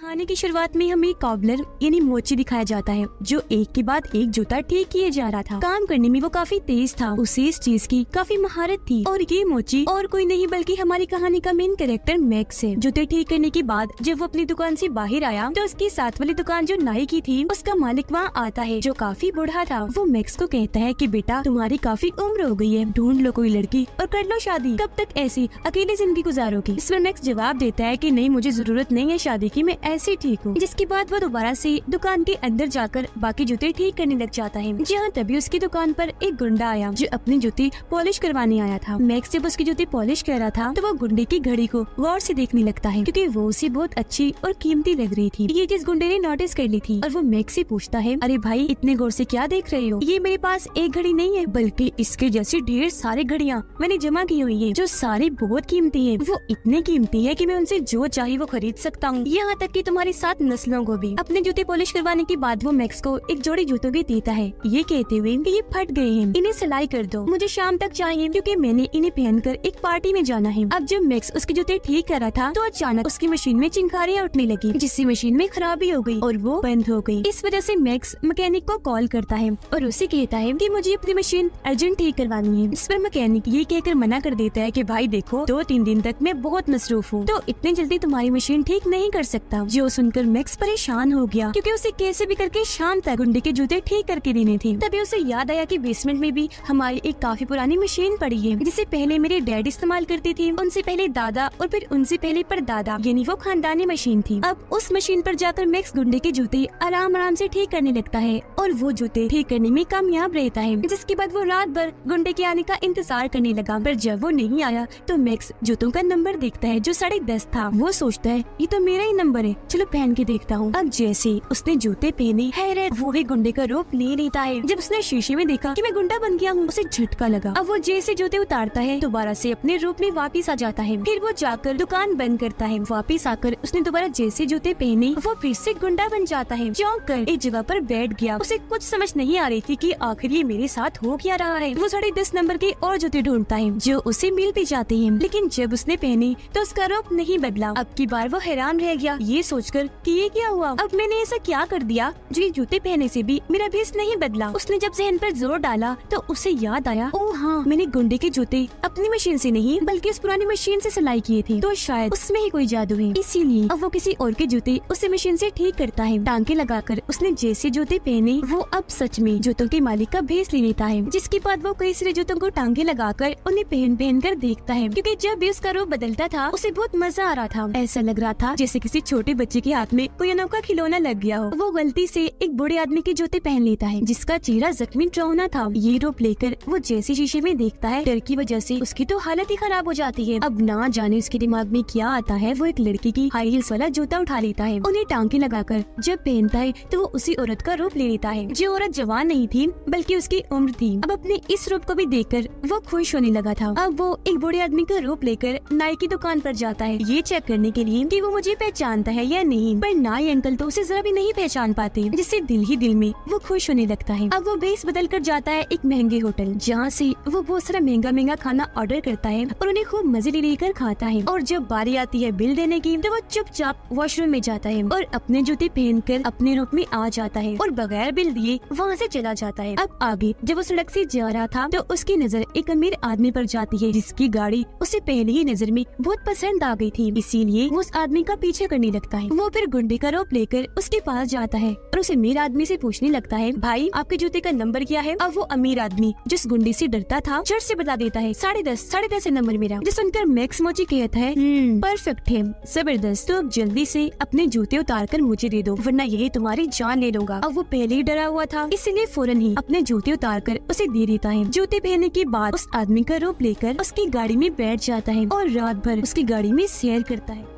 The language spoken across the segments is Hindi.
कहानी की शुरुआत में हमें कॉबलर यानी मोची दिखाया जाता है जो एक के बाद एक जूता ठीक किए जा रहा था काम करने में वो काफी तेज था उसे इस चीज की काफी महारत थी और ये मोची और कोई नहीं बल्कि हमारी कहानी का मेन कैरेक्टर मैक्स है जूते ठीक करने के बाद जब वो अपनी दुकान से बाहर आया तो उसकी साथ वाली दुकान जो नाई की थी उसका मालिक वहाँ आता है जो काफी बूढ़ा था वो मैक्स को कहता है की बेटा तुम्हारी काफी उम्र हो गई है ढूंढ लो कोई लड़की और कर लो शादी कब तक ऐसी अकेली जिंदगी गुजारोगी इस पर मैक्स जवाब देता है की नहीं मुझे जरूरत नहीं है शादी की मैं ऐसे ठीक हूँ जिसके बाद वो दोबारा से दुकान के अंदर जाकर बाकी जूते ठीक करने लग जाता है जहाँ तभी उसकी दुकान पर एक गुंडा आया जो अपनी जूती पॉलिश करवाने आया था मैक्स जब उसकी जूती पॉलिश कर रहा था तो वो गुंडे की घड़ी को गौर से देखने लगता है क्योंकि वो उसे बहुत अच्छी और कीमती लग रही थी ये जिस गुंडे ने नोटिस कर ली थी और वो मैक्स से पूछता है अरे भाई इतने गौर से क्या देख रहे हो ये मेरे पास एक घड़ी नहीं है बल्कि इसके जैसी ढेर सारी घड़ियाँ मैंने जमा की हुई है जो सारी बहुत कीमती है वो इतनी कीमती है की मैं उनसे जो चाहे वो खरीद सकता हूँ यहाँ तक की तुम्हारी सात नस्लों को भी अपने जूते पॉलिश करवाने के बाद वो मैक्स को एक जोड़ी जूतों भी देता है ये कहते हुए कि ये फट गए हैं इन्हें सिलाई कर दो मुझे शाम तक चाहिए क्योंकि मैंने इन्हें पहनकर एक पार्टी में जाना है अब जब मैक्स उसके जूते ठीक कर रहा था तो अचानक उसकी मशीन में चिंकारियाँ उठने लगी जिससे मशीन में खराबी हो गयी और वो बंद हो गयी इस वजह ऐसी मैक्स मैकेनिक को कॉल करता है और उसे कहता है की मुझे अपनी मशीन अर्जेंट ठीक करवानी है इस पर मैकेनिक ये कहकर मना कर देता है की भाई देखो दो तीन दिन तक मैं बहुत मसरूफ हूँ तो इतनी जल्दी तुम्हारी मशीन ठीक नहीं कर सकता जो सुनकर मैक्स परेशान हो गया क्योंकि उसे कैसे भी करके शाम तक गुंडे के जूते ठीक करके देने थे तभी उसे याद आया कि बेसमेंट में भी हमारी एक काफी पुरानी मशीन पड़ी है जिसे पहले मेरे डैड इस्तेमाल करते थे उनसे पहले दादा और फिर उनसे पहले पर दादा यानी वो खानदानी मशीन थी अब उस मशीन पर जाकर मैक्स गुंडे के जूते आराम आराम से ठीक करने लगता है और वो जूते ठीक करने में कामयाब रहता है जिसके बाद वो रात भर गुंडे के आने का इंतजार करने लगा पर जब वो नहीं आया तो मैक्स जूतों का नंबर देखता है जो साढ़े दस था वो सोचता है ये तो मेरा ही नंबर है चलो पहन के देखता हूँ अब जैसे उसने जूते पहने है वो भी गुंडे का रूप ले लेता है जब उसने शीशे में देखा की मैं गुंडा बन गया हूँ उसे झटका लगा अब वो जैसे जूते उतारता है दोबारा ऐसी अपने रूप में वापिस आ जाता है फिर वो जाकर दुकान बंद करता है वापिस आकर उसने दोबारा जैसे जूते पहने वो फिर से गुंडा बन जाता है चौंक कर एक जगह पर बैठ गया उसे उसे कुछ समझ नहीं आ रही थी कि आखिर ये मेरे साथ हो क्या रहा है वो साढ़े दस नंबर की और जूते ढूंढता है जो उसे मिल भी जाते हैं लेकिन जब उसने पहनी तो उसका रुख नहीं बदला अब की बार वो हैरान रह गया ये सोचकर कि ये क्या हुआ अब मैंने ऐसा क्या कर दिया जो ये जूते पहने से भी मेरा भेस नहीं बदला उसने जब जहन पर जोर डाला तो उसे याद आया ओ हाँ मैंने गुंडे के जूते अपनी मशीन से नहीं बल्कि उस पुरानी मशीन से सिलाई किए थे तो शायद उसमें ही कोई जादू है इसीलिए अब वो किसी और के जूते उसे मशीन से ठीक करता है टांके लगाकर उसने जैसे जूते पहने वो अब सच में जूतों के मालिक का भेस ले लेता है जिसके बाद वो कई सारे जूतों को टांगे लगाकर उन्हें पहन पहन कर देखता है क्योंकि जब भी उसका रूप बदलता था उसे बहुत मजा आ रहा था ऐसा लग रहा था जैसे किसी छोटे बच्चे के हाथ में कोई अनोखा खिलौना लग गया हो वो गलती से एक बूढ़े आदमी के जूते पहन लेता है जिसका चेहरा जख्मी ड्राउना था ये रूप लेकर वो जैसे शीशे में देखता है डर की वजह से उसकी तो हालत ही खराब हो जाती है अब ना जाने उसके दिमाग में क्या आता है वो एक लड़की की हाई हील्स वाला जूता उठा लेता है उन्हें टांगे लगाकर जब पहनता है तो वो उसी औरत का रूप ले लेता है है जो औरत जवान नहीं थी बल्कि उसकी उम्र थी अब अपने इस रूप को भी कर वो खुश होने लगा था अब वो एक बुढ़े आदमी का रूप लेकर नाई की दुकान पर जाता है ये चेक करने के लिए की वो मुझे पहचानता है या नहीं पर नाई अंकल तो उसे जरा भी नहीं पहचान पाते जिससे दिल ही दिल में वो खुश होने लगता है अब वो बेस बदल कर जाता है एक महंगे होटल जहाँ से वो बहुत सारा महंगा महंगा खाना ऑर्डर करता है और उन्हें खूब मजे लेकर खाता है और जब बारी आती है बिल देने की तो वो चुपचाप वॉशरूम में जाता है और अपने जूते पहनकर अपने रूप में आ जाता है और बगैर बिल दिए वहाँ से चला जाता है अब आगे जब वो सड़क से जा रहा था तो उसकी नजर एक अमीर आदमी पर जाती है जिसकी गाड़ी उसे पहले ही नजर में बहुत पसंद आ गई थी इसीलिए वो उस आदमी का पीछे करने लगता है वो फिर गुंडे का रोप लेकर उसके पास जाता है और उस अमीर आदमी से पूछने लगता है भाई आपके जूते का नंबर क्या है अब वो अमीर आदमी जिस गुंडे से डरता था चट से बता देता है साढ़े दस साढ़े दस है नंबर मेरा जो सुनकर मैक्स मोची कहता है परफेक्ट हम्म, है जबरदस्त तो अब जल्दी से अपने जूते उतार कर मुझे दे दो वरना यही तुम्हारी जान ले लूंगा अब वो पहले ही डरा हुआ था इसलिए फौरन ही अपने जूते उतार कर उसे दे देता है जूते पहनने के बाद उस आदमी का रूप लेकर उसकी गाड़ी में बैठ जाता है और रात भर उसकी गाड़ी में सैर करता है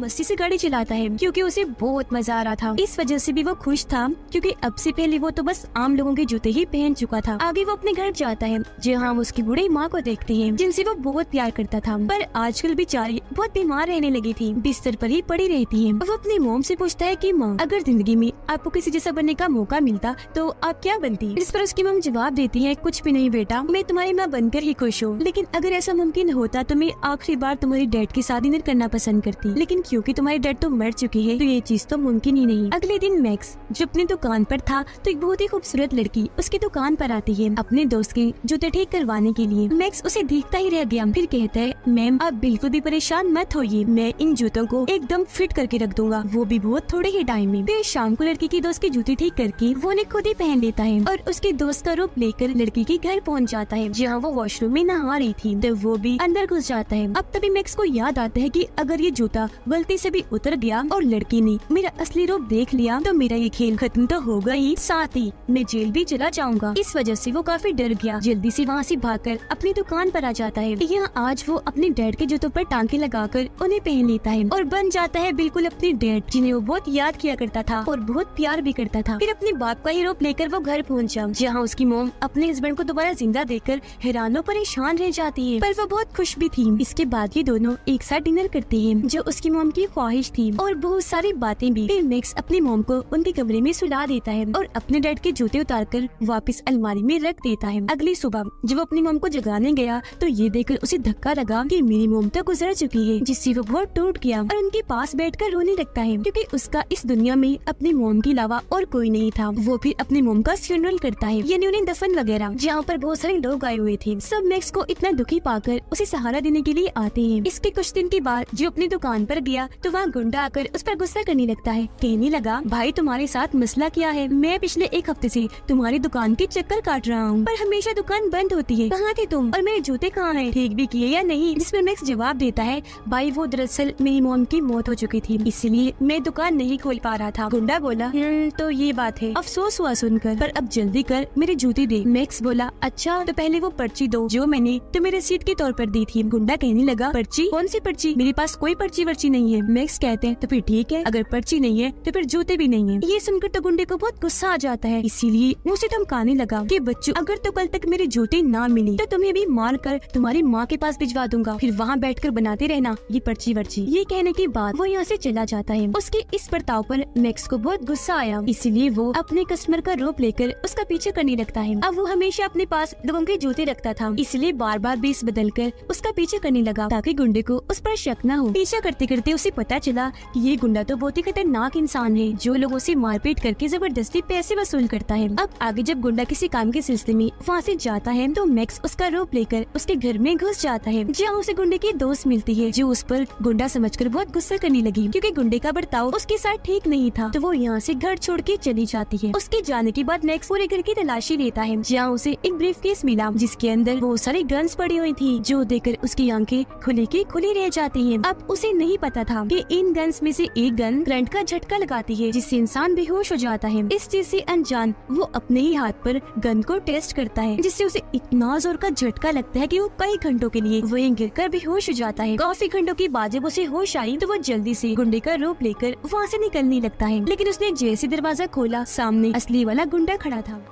मस्ती से गाड़ी चलाता है क्योंकि उसे बहुत मजा आ रहा था इस वजह से भी वो खुश था क्योंकि अब से पहले वो तो बस आम लोगों के जूते ही पहन चुका था आगे वो अपने घर जाता है जहाँ उसकी बुढ़ी माँ को देखते है जिनसे वो बहुत प्यार करता था पर आजकल बेचारी बहुत बीमार रहने लगी थी बिस्तर पर ही पड़ी रहती है वो अपनी मोम ऐसी पूछता है की माँ अगर जिंदगी में आपको किसी जैसा बनने का मौका मिलता तो आप क्या बनती इस पर उसकी मम जवाब देती है कुछ भी नहीं बेटा मैं तुम्हारी माँ बनकर ही खुश हूँ लेकिन अगर ऐसा मुमकिन होता तो मैं आखिरी बार तुम्हारी डैड के साथ नहीं करना पसंद करती लेकिन क्योंकि तुम्हारी डेड तो मर चुकी है तो ये चीज तो मुमकिन ही नहीं अगले दिन मैक्स जो अपनी दुकान पर था तो एक बहुत ही खूबसूरत लड़की उसकी दुकान पर आती है अपने दोस्त के जूते ठीक करवाने के लिए मैक्स उसे देखता ही रह गया फिर कहता है मैम आप बिल्कुल भी परेशान मत होइए मैं इन जूतों को एकदम फिट करके रख दूंगा वो भी बहुत थोड़े ही टाइम में फिर शाम को लड़की के दोस्त के जूते ठीक करके वो उन्हें खुद ही पहन लेता है और उसके दोस्त का रूप लेकर लड़की के घर पहुँच जाता है जहाँ वो वॉशरूम में नहा रही थी तो वो भी अंदर घुस जाता है अब तभी मैक्स को याद आता है की अगर ये जूता गलती से भी उतर गया और लड़की ने मेरा असली रूप देख लिया तो मेरा ये खेल खत्म तो होगा ही साथ ही मैं जेल भी चला जाऊंगा इस वजह से वो काफी डर गया जल्दी से वहाँ से भागकर अपनी दुकान पर आ जाता है यहाँ आज वो अपने डैड के जूतों पर टांके लगाकर उन्हें पहन लेता है और बन जाता है बिल्कुल अपने डैड जिन्हें वो बहुत याद किया करता था और बहुत प्यार भी करता था फिर अपने बाप का ही रूप लेकर वो घर पहुँचा जहाँ उसकी मोम अपने हस्बैंड को दोबारा जिंदा देकर हैरान परेशान रह जाती है पर वो बहुत खुश भी थी इसके बाद ये दोनों एक साथ डिनर करते हैं जो उसकी मोम मॉम की ख्वाहिश थी और बहुत सारी बातें भी फिर मैक्स अपने मॉम को उनके कमरे में सुला देता है और अपने डैड के जूते उतार कर वापिस अलमारी में रख देता है अगली सुबह जब वो अपनी मोम को जगाने गया तो ये देखकर उसे धक्का लगा की मेरी मोम तो गुजर चुकी है जिससे वो बहुत टूट गया और उनके पास बैठ कर रोने लगता है क्यूँकी उसका इस दुनिया में अपने मोम के अलावा और कोई नहीं था वो फिर अपने मोम का फ्यूनरल करता है यानी उन्हें दफन वगैरह जहाँ पर बहुत सारे लोग आए हुए थे सब मैक्स को इतना दुखी पाकर उसे सहारा देने के लिए आते हैं इसके कुछ दिन के बाद जो अपनी दुकान पर दिया तो वहाँ गुंडा आकर उस पर गुस्सा करने लगता है कहने लगा भाई तुम्हारे साथ मसला क्या है मैं पिछले एक हफ्ते से तुम्हारी दुकान के चक्कर काट रहा हूँ पर हमेशा दुकान बंद होती है कहाँ थे तुम और मेरे जूते कहाँ है ठीक भी किए या नहीं जिसमे मैक्स जवाब देता है भाई वो दरअसल मेरी मोम की मौत हो चुकी थी इसलिए मैं दुकान नहीं खोल पा रहा था गुंडा बोला हम्म, तो ये बात है अफसोस हुआ सुनकर पर अब जल्दी कर मेरे जूते दे मैक्स बोला अच्छा तो पहले वो पर्ची दो जो मैंने तुम्हें रसीद के तौर पर दी थी गुंडा कहने लगा पर्ची कौन सी पर्ची मेरे पास कोई पर्ची वर्ची नहीं नहीं है मैक्स कहते हैं तो फिर ठीक है अगर पर्ची नहीं है तो फिर जूते भी नहीं है ये सुनकर तो गुंडे को बहुत गुस्सा आ जाता है इसीलिए उसे धमकाने लगा की बच्चों अगर तो कल तक मेरे जूते ना मिले तो तुम्हें भी मार कर तुम्हारी माँ के पास भिजवा दूंगा फिर वहाँ बैठ कर बनाते रहना ये पर्ची वर्ची ये कहने के बाद वो यहाँ ऐसी चला जाता है उसके इस बर्ताव पर मैक्स को बहुत गुस्सा आया इसीलिए वो अपने कस्टमर का रोप लेकर उसका पीछे करने लगता है अब वो हमेशा अपने पास लोगों के जूते रखता था इसलिए बार बार बेस बदल कर उसका पीछे करने लगा ताकि गुंडे को उस पर शक न हो पीछा करते करते तभी उसे पता चला कि ये गुंडा तो बहुत ही खतरनाक इंसान है जो लोगों से मारपीट करके जबरदस्ती पैसे वसूल करता है अब आगे जब गुंडा किसी काम के सिलसिले में वहाँ से जाता है तो मैक्स उसका रूप लेकर उसके घर में घुस जाता है जहाँ उसे गुंडे की दोस्त मिलती है जो उस पर गुंडा कर बहुत गुस्सा करने लगी क्योंकि गुंडे का बर्ताव उसके साथ ठीक नहीं था तो वो यहाँ से घर छोड़ के चली जाती है उसके जाने के बाद मैक्स पूरे घर की तलाशी लेता है जहाँ उसे एक ब्रीफ केस मिला जिसके अंदर बहुत सारी गन्स पड़ी हुई थी जो देखकर उसकी आंखें खुली की खुली रह जाती है अब उसे नहीं पता जाता था कि इन गन्स में से एक गन करंट का झटका लगाती है जिससे इंसान बेहोश हो जाता है इस चीज से अनजान वो अपने ही हाथ पर गन को टेस्ट करता है जिससे उसे इतना जोर का झटका लगता है कि वो कई घंटों के लिए वही गिर कर बेहोश हो जाता है काफी घंटों के बाद जब उसे होश आई तो वो जल्दी से गुंडे का रूप लेकर वहाँ से निकलने लगता है लेकिन उसने जैसे दरवाजा खोला सामने असली वाला गुंडा खड़ा था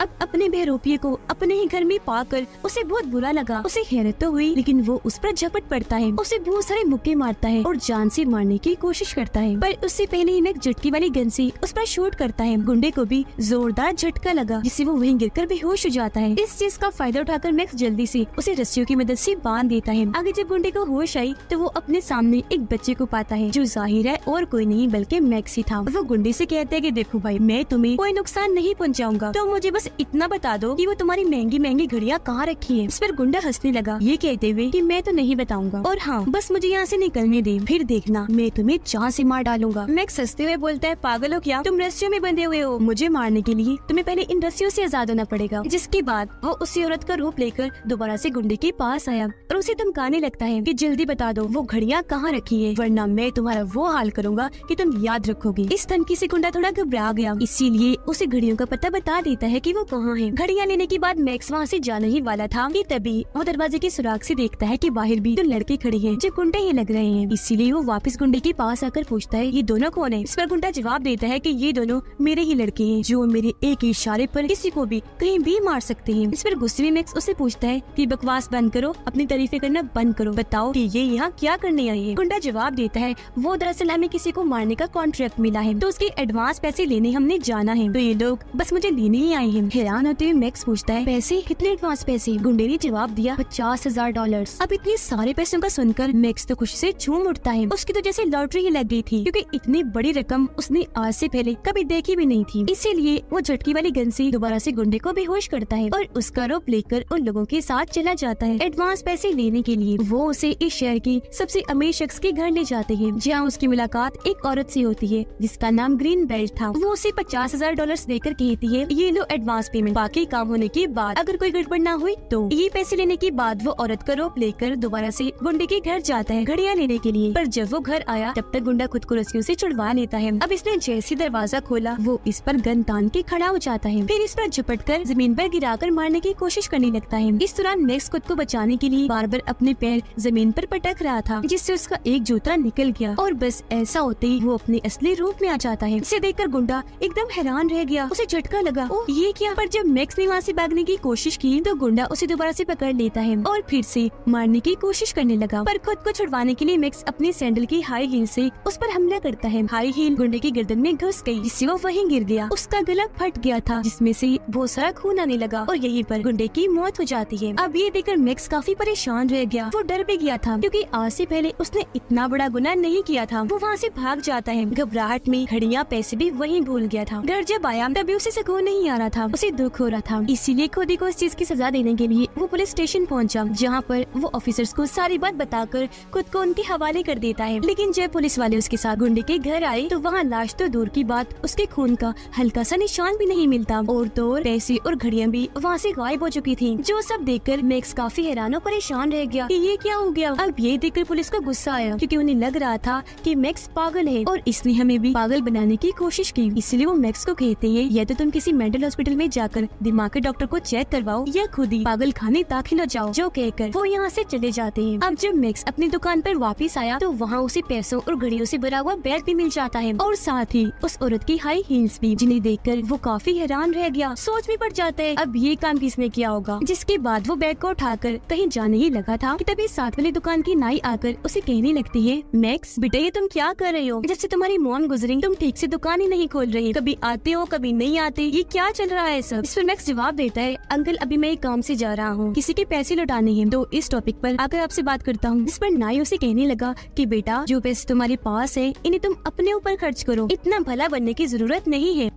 अब अपने बहरूपिये को अपने ही घर में पाकर उसे बहुत बुरा लगा उसे हैरत तो हुई लेकिन वो उस पर झपट पड़ता है उसे बहुत सारे मुक्के मारता है और जान से मारने की कोशिश करता है पर उससे पहले ही एक झटकी वाली गन से उस पर शूट करता है गुंडे को भी जोरदार झटका लगा जिससे वो वहीं गिरकर बेहोश हो जाता है इस चीज का फायदा उठाकर मैक्स जल्दी से उसे रस्सियों की मदद से बांध देता है आगे जब गुंडे को होश आई तो वो अपने सामने एक बच्चे को पाता है जो जाहिर है और कोई नहीं बल्कि मैक्स ही था वो गुंडे से कहते हैं कि देखो भाई मैं तुम्हें कोई नुकसान नहीं पहुंचाऊंगा तो मुझे बस इतना बता दो कि वो तुम्हारी महंगी महंगी घड़िया कहाँ रखी है इस पर गुंडा हंसने लगा ये कहते हुए कि मैं तो नहीं बताऊंगा और हाँ बस मुझे यहाँ से निकलने दे फिर देखना मैं तुम्हें जहाँ से मार डालूंगा मैक्स हंसते हुए बोलता है पागल हो क्या तुम रस्सियों में बंधे हुए हो मुझे मारने के लिए तुम्हें पहले इन रस्सियों से आजाद होना पड़ेगा जिसके बाद वो उसी औरत का रूप लेकर दोबारा से गुंडे के पास आया और उसे धमकाने लगता है कि जल्दी बता दो वो घड़िया कहाँ रखी है वरना मैं तुम्हारा वो हाल करूंगा कि तुम याद रखोगी इस धमकी से गुंडा थोड़ा घबरा गया इसीलिए उसे घड़ियों का पता बता देता है कि वो वो कहाँ है घड़िया लेने के बाद मैक्स वहाँ ऐसी जाने ही वाला था कि तभी वो दरवाजे के सुराग से देखता है कि बाहर भी दो लड़के खड़े हैं जो गुंडे ही लग रहे हैं इसीलिए वो वापस गुंडे के पास आकर पूछता है ये दोनों कौन है इस पर गुंडा जवाब देता है की ये दोनों मेरे ही लड़के है जो मेरे एक इशारे आरोप किसी को भी कहीं भी मार सकते हैं इस पर गुस्से में मैक्स उसे पूछता है की बकवास बंद करो अपनी तारीफे करना बंद करो बताओ की ये यहाँ क्या करने आई है गुंडा जवाब देता है वो दरअसल हमें किसी को मारने का कॉन्ट्रैक्ट मिला है तो उसके एडवांस पैसे लेने हमने जाना है तो ये लोग बस मुझे लेने ही आए हैं हैरान होते हुए मैक्स पूछता है पैसे कितने एडवांस पैसे गुंडे ने जवाब दिया पचास हजार डॉलर अब इतने सारे पैसों का सुनकर मैक्स तो खुशी से झूम उठता है उसकी तो जैसे लॉटरी ही लग गई थी क्योंकि इतनी बड़ी रकम उसने आज से पहले कभी देखी भी नहीं थी इसीलिए वो झटकी वाली गन से दोबारा से गुंडे को बेहोश करता है और उसका रोप लेकर उन लोगों के साथ चला जाता है एडवांस पैसे लेने के लिए वो उसे इस शहर के सबसे अमीर शख्स के घर ले जाते हैं जहाँ उसकी मुलाकात एक औरत ऐसी होती है जिसका नाम ग्रीन बेल्ट था वो उसे पचास हजार डॉलर देकर कहती है ये लो एडवांस पास पेमेंट बाकी काम होने के बाद अगर कोई गड़बड़ ना हुई तो ये पैसे लेने के बाद वो औरत का रोप लेकर दोबारा ऐसी गुंडे के घर जाता है घड़िया लेने के लिए पर जब वो घर आया तब तक गुंडा खुद को रस्सियों ऐसी छुड़वा लेता है अब इसने जैसे दरवाजा खोला वो इस पर गन तान के खड़ा हो जाता है फिर इस पर झपट कर जमीन पर गिराकर मारने की कोशिश करने लगता है इस दौरान मैक्स खुद को बचाने के लिए बार बार अपने पैर जमीन पर पटक रहा था जिससे उसका एक जूता निकल गया और बस ऐसा होते ही वो अपने असली रूप में आ जाता है इसे देखकर गुंडा एकदम हैरान रह गया उसे झटका लगा ओ ये क्या गया पर जब मैक्स ने वहाँ से भागने की कोशिश की तो गुंडा उसे दोबारा से पकड़ लेता है और फिर से मारने की कोशिश करने लगा पर खुद को छुड़वाने के लिए मैक्स अपने सैंडल की हाई हील से उस पर हमला करता है हाई हील गुंडे की गर्दन में घुस गई जिससे वो वहीं गिर गया उसका गला फट गया था जिसमे से बहुत सारा खून आने लगा और यही पर गुंडे की मौत हो जाती है अब ये देखकर मैक्स काफी परेशान रह गया वो डर भी गया था क्यूँकी आज से पहले उसने इतना बड़ा गुना नहीं किया था वो वहाँ से भाग जाता है घबराहट में घड़िया पैसे भी वहीं भूल गया था घर जब आया तभी उसे सुकून नहीं आ रहा था उसे दुख हो रहा था इसीलिए खुदी को इस चीज की सजा देने के लिए वो पुलिस स्टेशन पहुंचा जहां पर वो ऑफिसर्स को सारी बात बताकर खुद को उनके हवाले कर देता है लेकिन जब पुलिस वाले उसके साथ गुंडे के घर आए तो वहाँ लाश तो दूर की बात उसके खून का हल्का सा निशान भी नहीं मिलता और तो पैसे और घड़ियाँ भी वहाँ ऐसी गायब हो चुकी थी जो सब कर मैक्स काफी हैरान और परेशान रह गया की ये क्या हो गया अब ये कर पुलिस को गुस्सा आया क्यूँकी उन्हें लग रहा था की मैक्स पागल है और इसने हमें भी पागल बनाने की कोशिश की इसलिए वो मैक्स को कहते हैं या तो तुम किसी मेंटल हॉस्पिटल में जाकर दिमाग के डॉक्टर को चेक करवाओ या खुद ही पागल खाने तक न जाओ जो कहकर वो यहाँ ऐसी चले जाते हैं अब जब मैक्स अपनी दुकान आरोप वापिस आया तो वहाँ उसे पैसों और घड़ियों ऐसी भरा हुआ बैग भी मिल जाता है और साथ ही उस औरत की हाई हील्स भी जिन्हें कर वो काफी हैरान रह गया सोच भी पड़ जाता है अब ये काम किसने किया होगा जिसके बाद वो बैग को उठाकर कहीं जाने ही लगा था कि तभी साथ वाली दुकान की नाई आकर उसे कहने लगती है मैक्स बेटा ये तुम क्या कर रहे हो जब से तुम्हारी मोम गुजरी तुम ठीक से दुकान ही नहीं खोल रही कभी आते हो कभी नहीं आते ये क्या चल रहा है है सब इस पर मैक्स जवाब देता है अंकल अभी मैं एक काम से जा रहा हूँ किसी के पैसे लौटाने हैं तो इस टॉपिक पर आकर आपसे बात करता हूँ इस पर नाई उसे कहने लगा कि बेटा जो पैसे तुम्हारे पास है इन्हें तुम अपने ऊपर खर्च करो इतना भला बनने की जरूरत नहीं है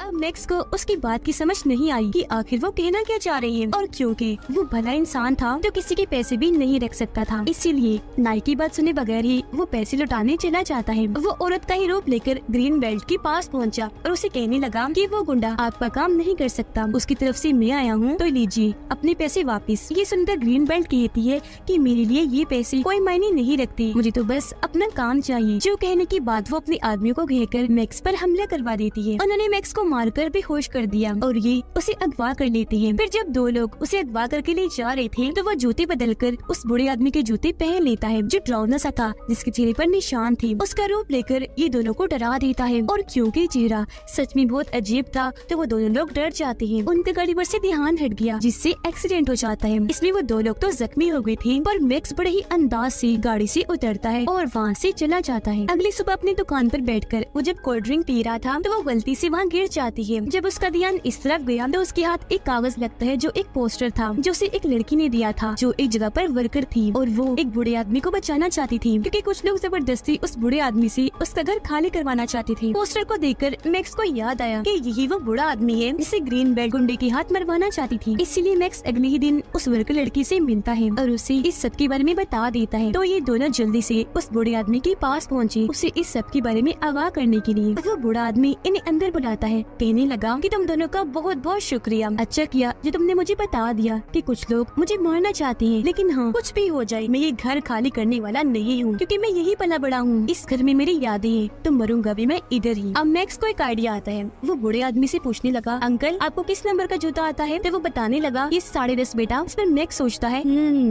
अब मैक्स को उसकी बात की समझ नहीं आई कि आखिर वो कहना क्या चाह रहे हैं और क्योंकि वो भला इंसान था तो किसी के पैसे भी नहीं रख सकता था इसीलिए नाई की बात सुने बगैर ही वो पैसे लुटाने चला जाता है वो औरत का ही रूप लेकर ग्रीन बेल्ट के पास पहुँचा और उसे कहने लगा की वो गुंडा आपका काम नहीं कर सकता उसकी तरफ ऐसी मैं आया हूँ तो लीजिए अपने पैसे वापिस ये सुनकर ग्रीन बेल्ट कहती है की मेरे लिए ये पैसे कोई मायने नहीं रखती मुझे तो बस अपना काम चाहिए जो कहने की बात वो अपने आदमियों को घेर मैक्स आरोप हमला करवा देती है उन्होंने मैक्स को मारकर बेहोश कर दिया और ये उसे अगवा कर लेती है फिर जब दो लोग उसे अगवा करके लिए जा रहे थे तो वह जूते बदल कर उस बुढ़े आदमी के जूते पहन लेता है जो ड्रावना सा था जिसके चेहरे पर निशान थे उसका रूप लेकर ये दोनों को डरा देता है और क्यूँकी चेहरा सच में बहुत अजीब था तो वो दोनों लोग डर जाते हैं उनके गाड़ी पर से ध्यान हट गया जिससे एक्सीडेंट हो जाता है इसमें वो दो लोग तो जख्मी हो गए थे पर मैक्स बड़े ही अंदाज से गाड़ी से उतरता है और वहाँ से चला जाता है अगली सुबह अपनी दुकान पर बैठकर वो जब कोल्ड ड्रिंक पी रहा था तो वो गलती से वहाँ गिर जाता जाती है जब उसका ध्यान इस तरफ गया तो उसके हाथ एक कागज लगता है जो एक पोस्टर था जो उसे एक लड़की ने दिया था जो एक जगह पर वर्कर थी और वो एक बुढ़े आदमी को बचाना चाहती थी क्योंकि कुछ लोग जबरदस्ती उस बुढ़े आदमी से उसका घर खाली करवाना चाहती थी पोस्टर को कर मैक्स को याद आया की यही वो बुरा आदमी है जिसे ग्रीन बेल्ट गुंडे के हाथ मरवाना चाहती थी इसीलिए मैक्स अगले ही दिन उस वर्कर लड़की से मिलता है और उसे इस सब के बारे में बता देता है तो ये दोनों जल्दी से उस बुढ़े आदमी के पास पहुंचे उसे इस सब के बारे में आगाह करने के लिए वो बुरा आदमी इन्हें अंदर बुलाता है कहने लगा कि तुम दोनों का बहुत बहुत शुक्रिया अच्छा किया जो तुमने मुझे बता दिया कि कुछ लोग मुझे मारना चाहते हैं लेकिन हाँ कुछ भी हो जाए मैं ये घर खाली करने वाला नहीं हूँ क्योंकि मैं यही पला बड़ा हूँ इस घर में मेरी यादें हैं तुम मरूंगा भी मैं इधर ही अब मैक्स को एक आइडिया आता है वो बुढ़े आदमी ऐसी पूछने लगा अंकल आपको किस नंबर का जूता आता है तो वो बताने लगा ये साढ़े दस बेटा उस पर मैक्स सोचता है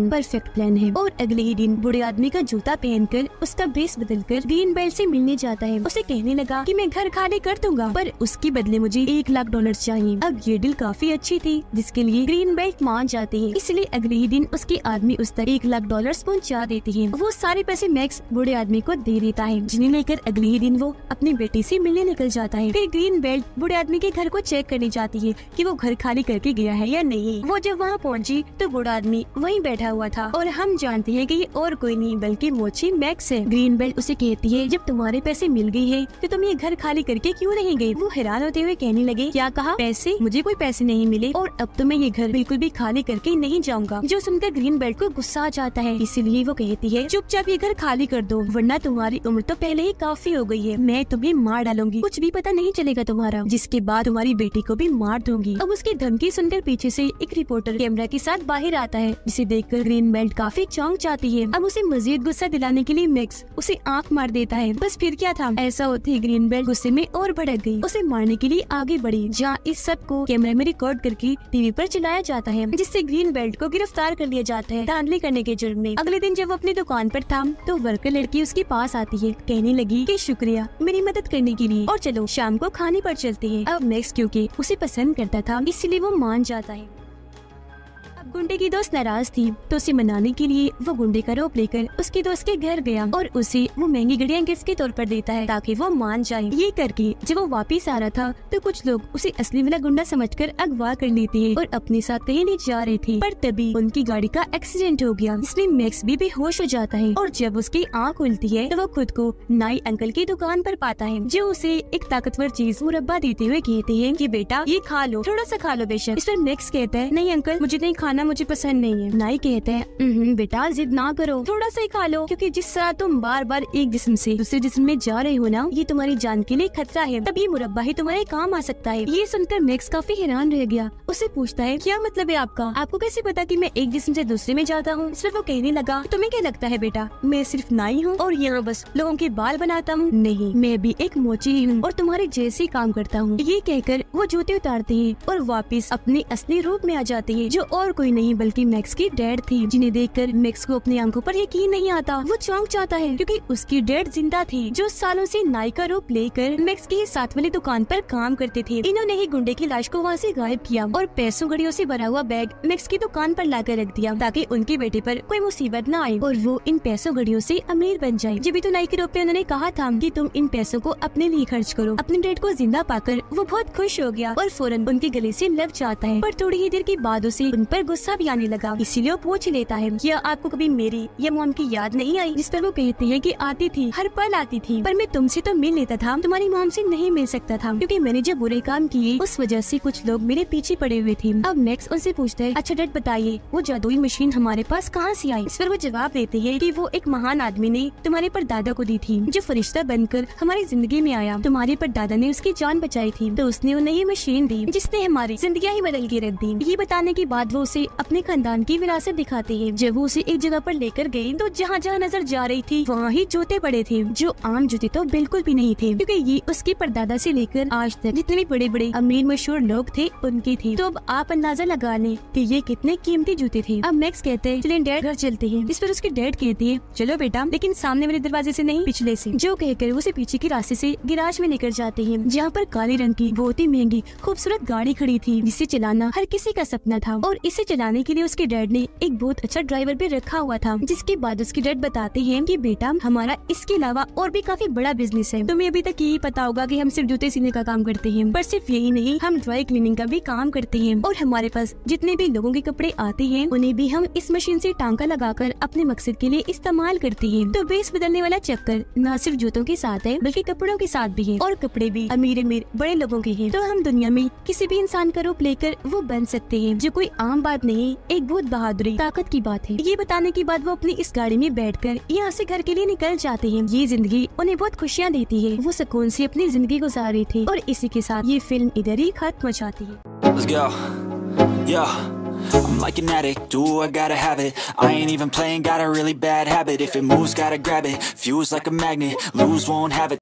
परफेक्ट हम्म, प्लान है और अगले ही दिन बुढ़े आदमी का जूता पहनकर उसका बेस बदल कर ग्रीन बेल्ट ऐसी मिलने जाता है उसे कहने लगा की मैं घर खाली कर दूंगा पर उसकी बदले मुझे एक लाख डॉलर चाहिए अब ये डील काफी अच्छी थी जिसके लिए ग्रीन बैंक मान जाती है इसलिए अगले ही दिन उसके आदमी उस तक एक लाख डॉलर पहुँचा देती है वो सारे पैसे मैक्स बुढ़े आदमी को दे देता है जिन्हें लेकर अगले ही दिन वो अपनी बेटी ऐसी मिलने निकल जाता है फिर ग्रीन बेल्ट बुढ़े आदमी के घर को चेक करने जाती है की वो घर खाली करके गया है या नहीं वो जब वहाँ पहुँची तो बूढ़ा आदमी वही बैठा हुआ था और हम जानते हैं की ये और कोई नहीं बल्कि मोची मैक्स है ग्रीन बेल्ट उसे कहती है जब तुम्हारे पैसे मिल गयी है तो तुम ये घर खाली करके क्यूँ नहीं गयी वो हैरान रोते हुए कहने लगे क्या कहा पैसे मुझे कोई पैसे नहीं मिले और अब तो मैं ये घर बिल्कुल भी खाली करके नहीं जाऊंगा जो सुनकर ग्रीन बेल्ट को गुस्सा आ जाता है इसीलिए वो कहती है चुपचाप ये घर खाली कर दो वरना तुम्हारी उम्र तो पहले ही काफी हो गई है मैं तुम्हें मार डालूंगी कुछ भी पता नहीं चलेगा तुम्हारा जिसके बाद तुम्हारी बेटी को भी मार दूंगी अब उसकी धमकी सुनकर पीछे से एक रिपोर्टर कैमरा के साथ बाहर आता है जिसे देखकर ग्रीन बेल्ट काफी चौंक जाती है अब उसे मजीद गुस्सा दिलाने के लिए मैक्स उसे आँख मार देता है बस फिर क्या था ऐसा होते ही ग्रीन बेल्ट गुस्से में और भड़क गयी उसे मारने के लिए आगे बढ़ी जहाँ इस सब को कैमरे में रिकॉर्ड करके टीवी पर चलाया जाता है जिससे ग्रीन बेल्ट को गिरफ्तार कर लिया जाता है धांधली करने के जुर्म में अगले दिन जब वो अपनी दुकान पर था तो वर्कर लड़की उसके पास आती है कहने लगी की शुक्रिया मेरी मदद करने के लिए और चलो शाम को खाने पर चलते हैं अब मैक्स क्योंकि उसे पसंद करता था इसलिए वो मान जाता है गुंडे की दोस्त नाराज थी तो उसे मनाने के लिए वो गुंडे का रोप लेकर उसके दोस्त के घर गया और उसे वो महंगी घड़ियाँ गिफ्ट के तौर पर देता है ताकि वो मान जाए ये करके जब वो वापिस आ रहा था तो कुछ लोग उसे असली वाला गुंडा समझ कर अगवा कर लेते हैं और अपने साथ कहीं नहीं जा रहे थे पर तभी उनकी गाड़ी का एक्सीडेंट हो गया इसमें मैक्स भी बेहोश हो जाता है और जब उसकी आँख खुलती है तो वो खुद को नाई अंकल की दुकान पर पाता है जो उसे एक ताकतवर चीज मुरब्बा देते हुए कहते हैं की बेटा ये खा लो थोड़ा सा खा लो बेशक इस पर मैक्स कहता है नहीं अंकल मुझे नहीं खाना खाना मुझे पसंद नहीं है नाई कहते हैं बेटा जिद ना करो थोड़ा सा ही खा लो क्योंकि जिस तरह तुम बार बार एक जिसम से दूसरे जिसम में जा रहे हो ना ये तुम्हारी जान के लिए खतरा है तब ये मुरब्बा ही तुम्हारे काम आ सकता है ये सुनकर मैक्स काफी हैरान रह गया उसे पूछता है क्या मतलब है आपका आपको कैसे पता की मैं एक जिसम ऐसी दूसरे में जाता हूँ सिर्फ वो कहने लगा तुम्हें क्या लगता है बेटा मैं सिर्फ नाई हूँ और यहाँ बस लोगों के बाल बनाता हूँ नहीं मैं भी एक मोची ही हूँ और तुम्हारे जैसे ही काम करता हूँ ये कहकर वो जूते उतारते हैं और वापिस अपने असली रूप में आ जाती है जो और कोई कोई नहीं बल्कि मैक्स की डैड थी जिन्हें देखकर मैक्स को अपनी आंखों पर यकीन नहीं आता वो चौंक जाता है क्योंकि उसकी डैड जिंदा थी जो सालों से नायिका रूप लेकर मैक्स की साथ वाली दुकान पर काम करते थे इन्होंने ही गुंडे की लाश को वहाँ से गायब किया और पैसों घड़ियों से भरा हुआ बैग मैक्स की दुकान पर लाकर रख दिया ताकि उनके बेटे पर कोई मुसीबत न आए और वो इन पैसों घड़ियों से अमीर बन जाए जब तो नायिका रूप में उन्होंने कहा था की तुम इन पैसों को अपने लिए खर्च करो अपने डेड को जिंदा पाकर वो बहुत खुश हो गया और फौरन उनके गले से लग जाता है पर थोड़ी ही देर के बाद उसे उन पर गुस्सा गुस्सा भी आने लगा इसीलिए पूछ लेता है क्या आपको कभी मेरी या मोम की याद नहीं आई जिस पर वो कहती है की आती थी हर पल आती थी पर मैं तुमसे तो मिल लेता था तुम्हारी मोम ऐसी नहीं मिल सकता था क्यूँकी मैंने जब बुरे काम किए उस वजह ऐसी कुछ लोग मेरे पीछे पड़े हुए थे अब नेक्स्ट उनसे पूछते है अच्छा डेट बताइए वो जादुई मशीन हमारे पास कहाँ ऐसी आई इस पर वो जवाब देती है की वो एक महान आदमी ने तुम्हारे पर दादा को दी थी जो फरिश्ता बनकर हमारी जिंदगी में आया तुम्हारे पर दादा ने उसकी जान बचाई थी तो उसने उन्हें ये मशीन दी जिसने हमारी जिंदगी ही बदल के रख दी ये बताने के बाद वो उसे अपने खानदान की विरासत दिखाती है जब वो उसे एक जगह पर लेकर गई तो जहाँ जहाँ नजर जा रही थी वहाँ ही जूते पड़े थे जो आम जूते तो बिल्कुल भी नहीं थे क्योंकि ये उसके परदादा से लेकर आज तक जितने भी बड़े बड़े अमीर मशहूर लोग थे उनके थे तो अब आप अंदाजा लगा लें कि ये कितने कीमती जूते थे अब मैक्स कहते हैं चले डैड घर चलते हैं इस पर उसके डैड कहती है चलो बेटा लेकिन सामने वाले दरवाजे ऐसी नहीं पिछले ऐसी जो कहकर उसे पीछे के रास्ते ऐसी गिराज में लेकर जाते हैं जहाँ पर काले रंग की बहुत ही महंगी खूबसूरत गाड़ी खड़ी थी जिसे चलाना हर किसी का सपना था और इसे खिलाने के लिए उसके डैड ने एक बहुत अच्छा ड्राइवर भी रखा हुआ था जिसके बाद उसके डैड बताते हैं कि बेटा हमारा इसके अलावा और भी काफी बड़ा बिजनेस है तुम्हें अभी तक यही पता होगा कि हम सिर्फ जूते सीने का काम करते हैं पर सिर्फ यही नहीं हम ड्राई क्लीनिंग का भी काम करते हैं और हमारे पास जितने भी लोगों के कपड़े आते हैं उन्हें भी हम इस मशीन ऐसी टांका कर अपने मकसद के लिए इस्तेमाल करते हैं तो बेस बदलने वाला चक्कर न सिर्फ जूतों के साथ है बल्कि कपड़ों के साथ भी है और कपड़े भी अमीर अमीर बड़े लोगों के हैं तो हम दुनिया में किसी भी इंसान का रूप लेकर वो बन सकते हैं जो कोई आम बात नहीं एक बहुत बहादुरी ताकत की बात है ये बताने के बाद वो अपनी इस गाड़ी में बैठ कर यहाँ ऐसी घर के लिए निकल जाते हैं ये जिंदगी उन्हें बहुत खुशियाँ देती है वो सुकून ऐसी अपनी जिंदगी गुजार रही थी और इसी के साथ ये फिल्म इधर ही खत्म हो जाती है I'm like an addict, do I gotta have it I ain't even playing, got a really bad habit If it moves, gotta grab it, fuse like a magnet Lose, won't have it